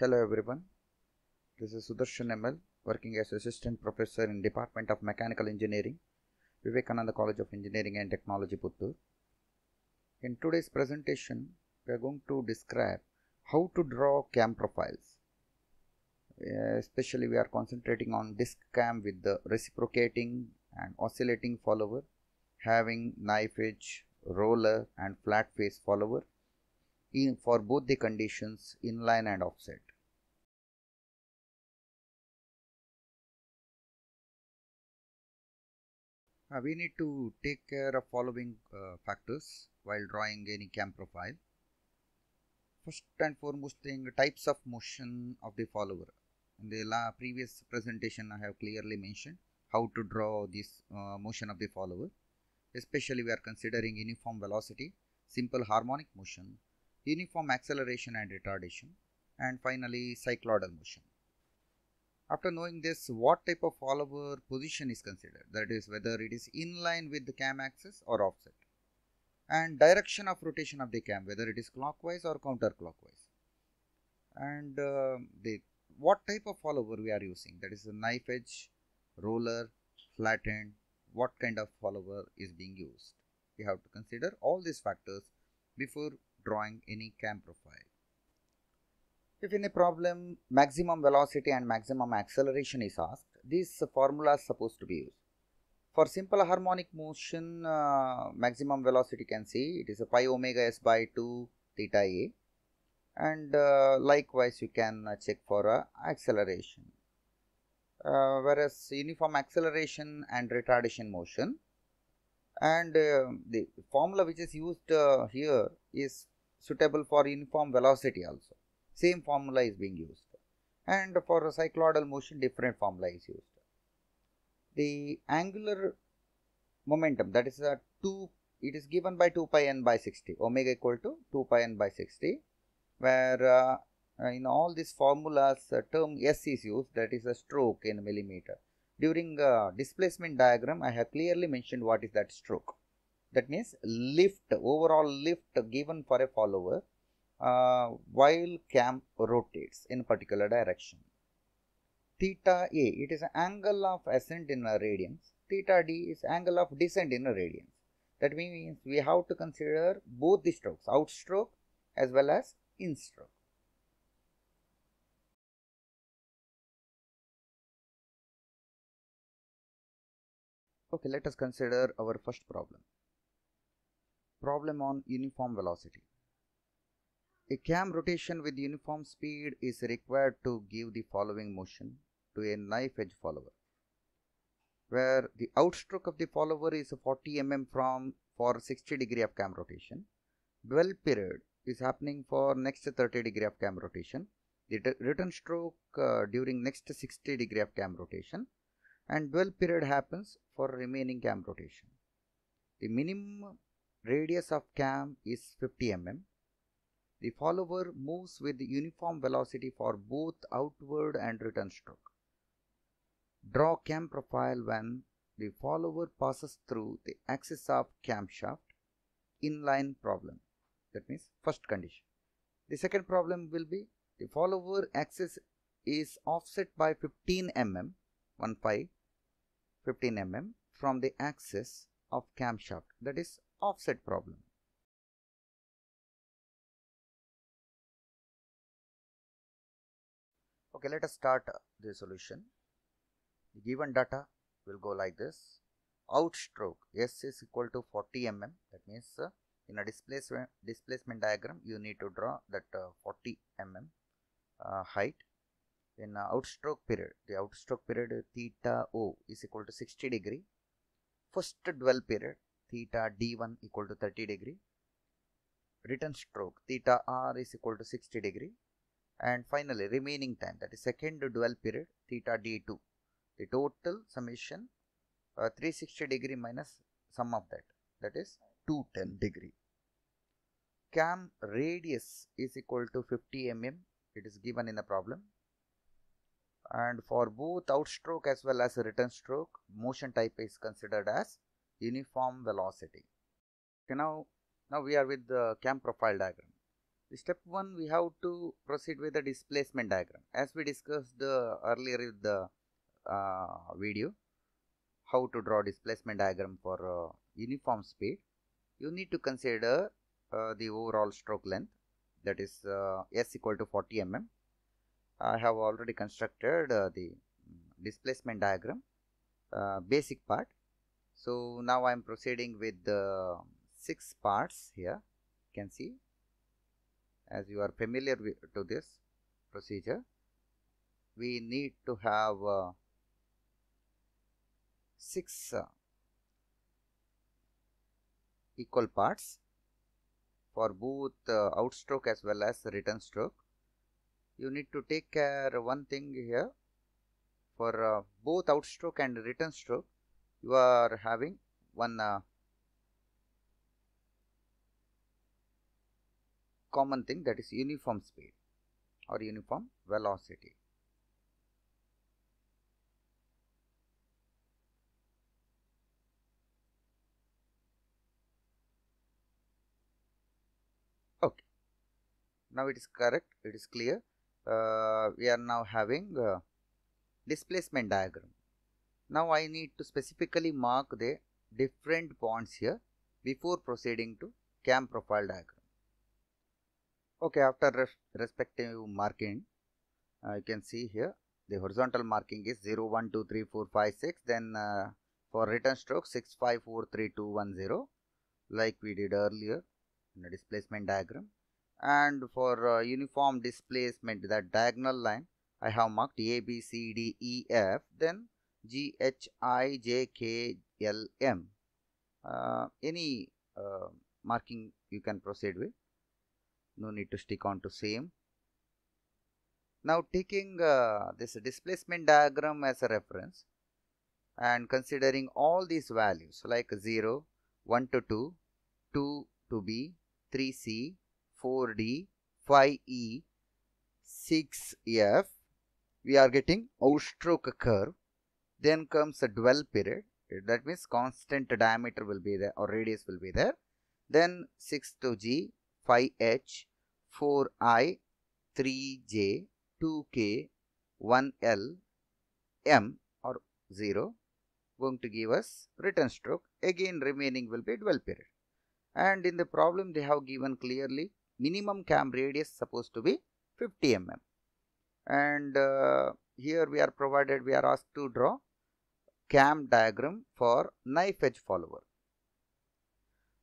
Hello everyone, this is Sudarshan ML working as Assistant Professor in Department of Mechanical Engineering, Vivekananda College of Engineering and Technology, Puttur. In today's presentation, we are going to describe how to draw CAM profiles. Uh, especially we are concentrating on disk cam with the reciprocating and oscillating follower, having knife edge, roller and flat face follower in for both the conditions inline and offset. Uh, we need to take care of following uh, factors while drawing any cam profile. First and foremost thing types of motion of the follower. In the previous presentation I have clearly mentioned how to draw this uh, motion of the follower. Especially we are considering uniform velocity, simple harmonic motion uniform acceleration and retardation, and finally cycloidal motion. After knowing this, what type of follower position is considered, that is whether it is in line with the cam axis or offset, and direction of rotation of the cam, whether it is clockwise or counterclockwise, and uh, the what type of follower we are using, that is a knife edge, roller, flat end, what kind of follower is being used. We have to consider all these factors before drawing any cam profile. If in a problem maximum velocity and maximum acceleration is asked, this formula is supposed to be used. For simple harmonic motion, uh, maximum velocity can see it is a pi omega s by 2 theta a and uh, likewise you can uh, check for uh, acceleration. Uh, whereas uniform acceleration and retardation motion and uh, the formula which is used uh, here is suitable for uniform velocity also. Same formula is being used. And for cycloidal motion, different formula is used. The angular momentum, that is a 2, it is given by 2 pi n by 60, omega equal to 2 pi n by 60, where uh, uh in all these formulas uh, term S is used, that is a stroke in millimeter. During uh, displacement diagram, I have clearly mentioned what is that stroke that means lift overall lift given for a follower uh, while cam rotates in particular direction theta a it is an angle of ascent in radians theta d is angle of descent in radians that means we have to consider both the strokes out stroke as well as in stroke okay let us consider our first problem Problem on uniform velocity. A cam rotation with uniform speed is required to give the following motion to a knife edge follower, where the outstroke of the follower is 40 mm from for 60 degree of cam rotation. Dwell period is happening for next 30 degree of cam rotation. The return stroke uh, during next 60 degree of cam rotation and dwell period happens for remaining cam rotation. The minimum Radius of cam is 50 mm. The follower moves with uniform velocity for both outward and return stroke. Draw cam profile when the follower passes through the axis of camshaft inline problem. That means first condition. The second problem will be the follower axis is offset by 15 mm 1 pi 15 mm from the axis of camshaft that is offset problem. Okay, let us start the solution. The given data will go like this. Outstroke S is equal to 40 mm. That means uh, in a displacement, displacement diagram, you need to draw that uh, 40 mm uh, height. In uh, outstroke period, the outstroke period theta O is equal to 60 degree. First dwell period theta d1 equal to 30 degree return stroke theta r is equal to 60 degree and finally remaining time that is second dwell period theta d2 the total summation uh, 360 degree minus sum of that that is 210 degree cam radius is equal to 50 mm it is given in the problem and for both outstroke as well as return stroke motion type is considered as uniform velocity. Okay, now, now we are with the cam profile diagram. step 1 we have to proceed with the displacement diagram as we discussed uh, earlier in the uh, video how to draw displacement diagram for uh, uniform speed you need to consider uh, the overall stroke length that is uh, s equal to 40 mm I have already constructed uh, the mm, displacement diagram basic part so now I am proceeding with the six parts here you can see as you are familiar with, to this procedure we need to have uh, six uh, equal parts for both uh, outstroke as well as return stroke you need to take care one thing here for uh, both outstroke and return stroke you are having one uh, common thing that is uniform speed or uniform velocity. Okay. Now it is correct, it is clear. Uh, we are now having uh, displacement diagram. Now I need to specifically mark the different points here before proceeding to CAM profile diagram. Okay, after res respective marking, uh, you can see here the horizontal marking is 0, 1, 2, 3, 4, 5, 6. Then uh, for return stroke 6, 5, 4, 3, 2, 1, 0 like we did earlier in the displacement diagram. And for uh, uniform displacement that diagonal line I have marked A, B, C, D, E, F. Then G H I J K L M. Uh, any uh, marking you can proceed with. No need to stick on to same. Now taking uh, this displacement diagram as a reference and considering all these values like 0, 1 to 2, 2 to B, 3C, 4D, 5E, 6F, we are getting outstroke curve then comes the dwell period. That means constant diameter will be there or radius will be there. Then 6 to G, 5H, 4I, 3J, 2K, 1L, M or 0 going to give us return stroke. Again remaining will be dwell period. And in the problem they have given clearly minimum cam radius supposed to be 50 mm. And uh, here we are provided we are asked to draw CAM diagram for knife edge follower.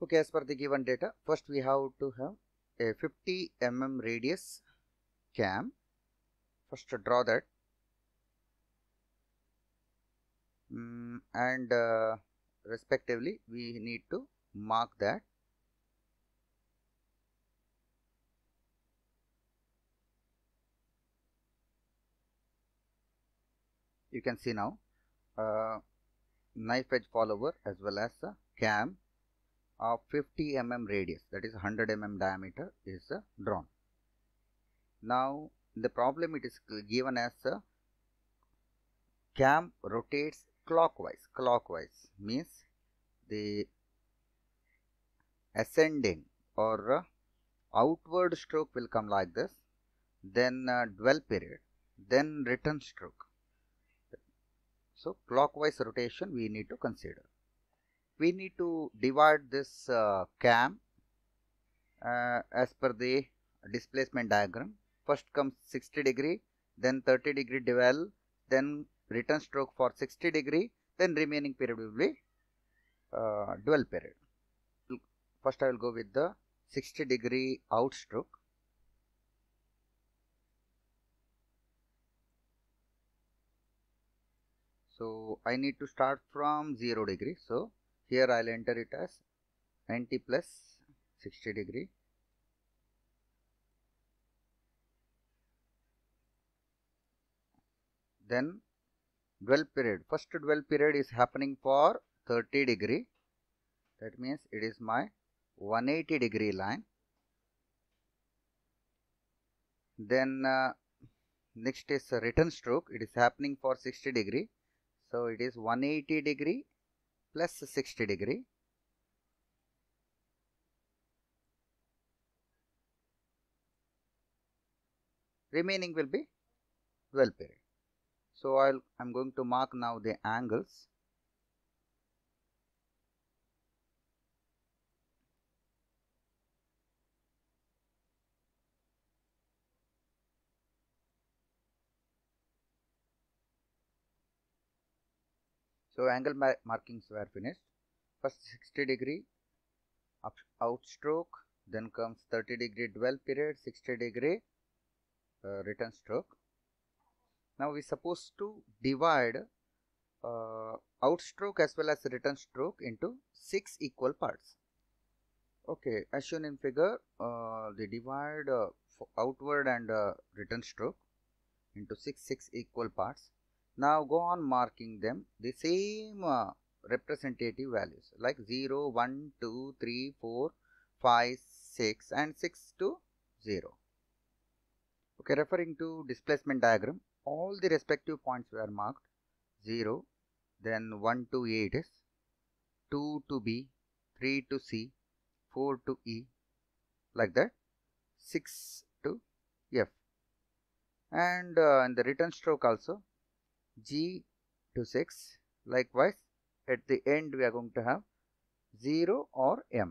Okay, as per the given data, first we have to have a 50 mm radius cam. First draw that. Mm, and uh, respectively we need to mark that. You can see now a knife edge follower as well as a cam of 50 mm radius that is 100 mm diameter is uh, drawn. Now the problem it is given as the cam rotates clockwise clockwise means the ascending or uh, outward stroke will come like this then uh, dwell period then return stroke so, clockwise rotation we need to consider. We need to divide this uh, cam uh, as per the displacement diagram. First comes 60 degree, then 30 degree dwell, then return stroke for 60 degree, then remaining period will be uh, dwell period. First I will go with the 60 degree outstroke so I need to start from 0 degree so here I'll enter it as 90 plus 60 degree then dwell period first dwell period is happening for 30 degree that means it is my 180 degree line then uh, next is return stroke it is happening for 60 degree so it is 180 degree plus 60 degree. Remaining will be 12 period. So i I'm going to mark now the angles So angle markings were finished. First 60 degree up outstroke, then comes 30 degree dwell period, 60 degree uh, return stroke. Now we supposed to divide uh, outstroke as well as return stroke into six equal parts. Okay, as shown in figure, uh, they divide uh, outward and uh, return stroke into six six equal parts now go on marking them the same uh, representative values like 0, 1, 2, 3, 4, 5, 6 and 6 to 0. Okay, referring to displacement diagram, all the respective points were marked 0, then 1 to A is 2 to B, 3 to C, 4 to E, like that, 6 to F. And uh, in the return stroke also, g to 6 likewise at the end we are going to have 0 or m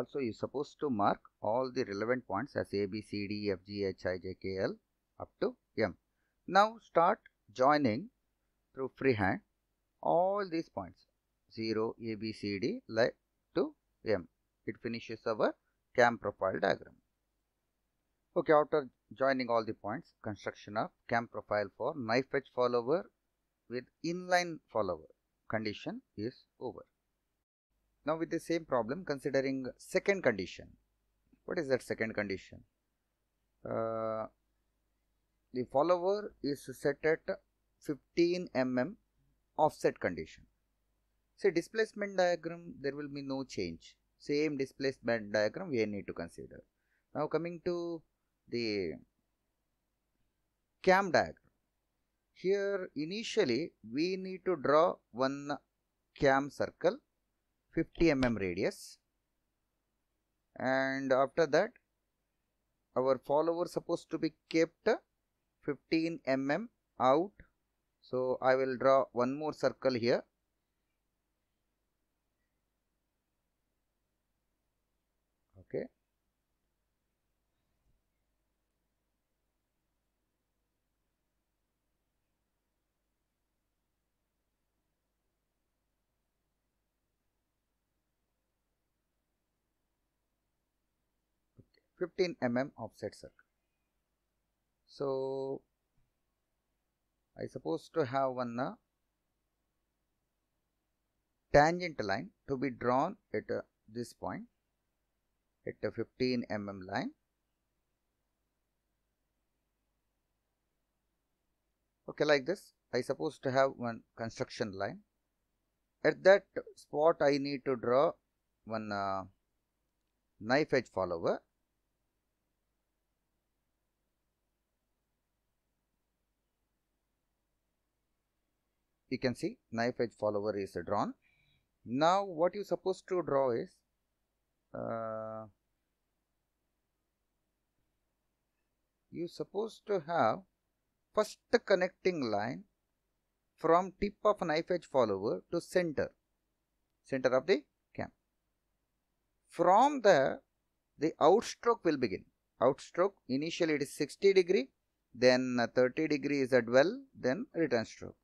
also you are supposed to mark all the relevant points as a b c d f g h i j k l up to m now start joining through freehand all these points 0 a b c d like to m it finishes our cam profile diagram Okay, after joining all the points, construction of cam profile for knife edge follower with inline follower condition is over. Now with the same problem considering second condition. What is that second condition? Uh, the follower is set at 15 mm offset condition. See displacement diagram there will be no change. Same displacement diagram we need to consider. Now coming to the cam diagram. Here initially we need to draw one cam circle 50 mm radius and after that our follower supposed to be kept 15 mm out. So I will draw one more circle here 15 mm offset circle. So, I suppose to have one uh, tangent line to be drawn at uh, this point at a 15 mm line. Okay, like this I suppose to have one construction line. At that spot I need to draw one uh, knife edge follower you can see knife edge follower is drawn now what you supposed to draw is uh, you supposed to have first connecting line from tip of knife edge follower to center center of the cam from there the outstroke will begin outstroke initially it is 60 degree then 30 degree is a dwell then return stroke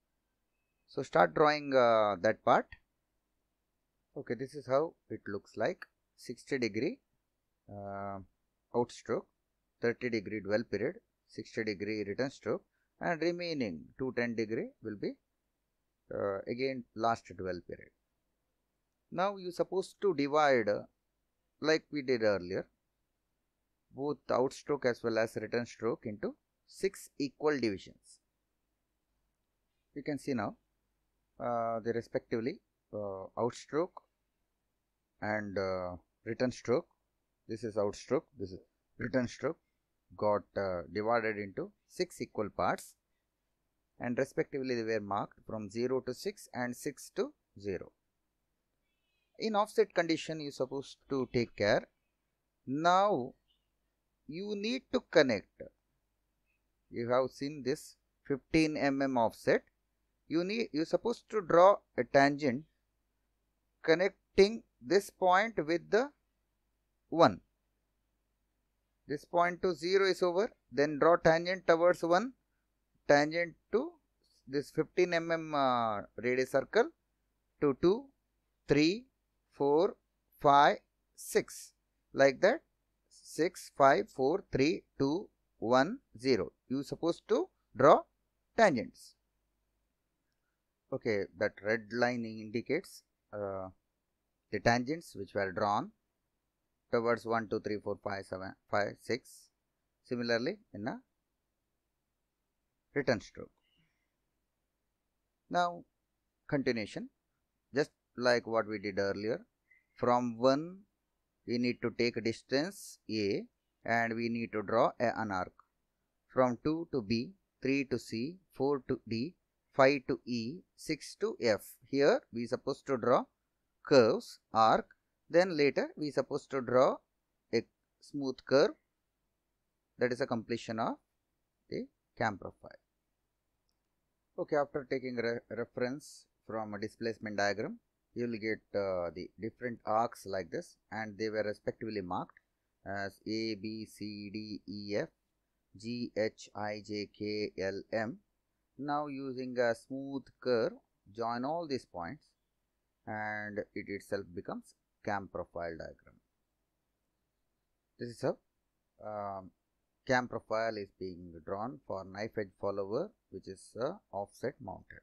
so, start drawing uh, that part. Okay, this is how it looks like 60 degree uh, 30 degree dwell period, 60 degree return stroke and remaining 210 degree will be uh, again last dwell period. Now you supposed to divide uh, like we did earlier both outstroke as well as return stroke into 6 equal divisions. You can see now uh, they respectively uh, outstroke and uh, return stroke this is outstroke this is return stroke got divided into six equal parts and respectively they were marked from 0 to 6 and 6 to 0 in offset condition you supposed to take care now you need to connect you have seen this 15 mm offset you need you supposed to draw a tangent connecting this point with the 1 this point to 0 is over then draw tangent towards 1 tangent to this 15 mm uh, radius circle to 2 3 4 5 6 like that 6 5 4 3 2 1 0 you supposed to draw tangents okay that red line indicates uh, the tangents which were drawn towards 1 2 3 4 5 7 5 6 similarly in a return stroke now continuation just like what we did earlier from 1 we need to take distance a and we need to draw a, an arc from 2 to b 3 to c 4 to d 5 to E, 6 to F. Here we supposed to draw curves, arc, then later we supposed to draw a smooth curve that is a completion of the cam profile. Okay, after taking re reference from a displacement diagram, you will get uh, the different arcs like this and they were respectively marked as A, B, C, D, E, F, G, H, I, J, K, L, M now using a smooth curve join all these points and it itself becomes cam profile diagram. This is a um, cam profile is being drawn for knife edge follower which is uh, offset mounted.